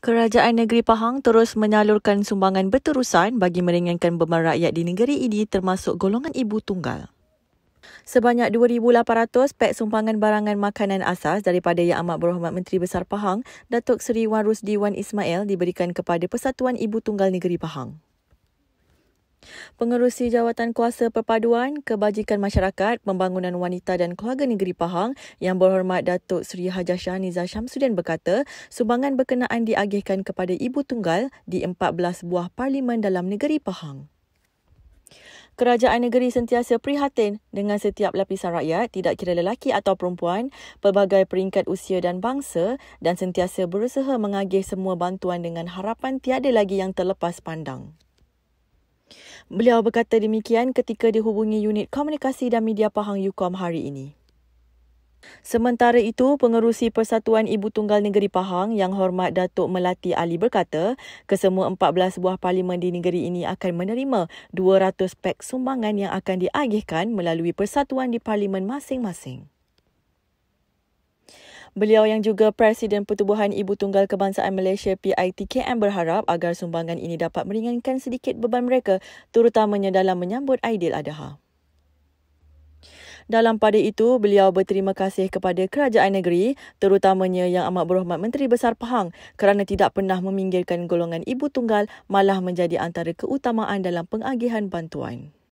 Kerajaan Negeri Pahang terus menyalurkan sumbangan berterusan bagi meringankan beban rakyat di negeri ini termasuk golongan ibu tunggal. Sebanyak 2,800 pek sumbangan barangan makanan asas daripada Yang Amat Berhormat Menteri Besar Pahang, Datuk Seri Wan Rusdi Wan Ismail diberikan kepada Persatuan Ibu Tunggal Negeri Pahang. Pengerusi Jawatan Kuasa Perpaduan Kebajikan Masyarakat, Pembangunan Wanita dan Keluarga Negeri Pahang yang berhormat Datuk Seri Hajah Shahniza Syamsuddin berkata, sumbangan berkenaan diagihkan kepada ibu tunggal di 14 buah parlimen dalam negeri Pahang. Kerajaan negeri sentiasa prihatin dengan setiap lapisan rakyat, tidak kira lelaki atau perempuan, pelbagai peringkat usia dan bangsa dan sentiasa berusaha mengagih semua bantuan dengan harapan tiada lagi yang terlepas pandang. Beliau berkata demikian ketika dihubungi unit komunikasi dan media Pahang UKOM hari ini. Sementara itu, Pengerusi Persatuan Ibu Tunggal Negeri Pahang yang hormat Datuk Melati Ali berkata, kesemua 14 buah parlimen di negeri ini akan menerima 200 pek sumbangan yang akan diagihkan melalui persatuan di parlimen masing-masing. Beliau yang juga Presiden Pertubuhan Ibu Tunggal Kebangsaan Malaysia PITKM berharap agar sumbangan ini dapat meringankan sedikit beban mereka terutamanya dalam menyambut Aidil Adha. Dalam pada itu, beliau berterima kasih kepada kerajaan negeri, terutamanya Yang Amat Berhormat Menteri Besar Pahang kerana tidak pernah meminggirkan golongan ibu tunggal malah menjadi antara keutamaan dalam pengagihan bantuan.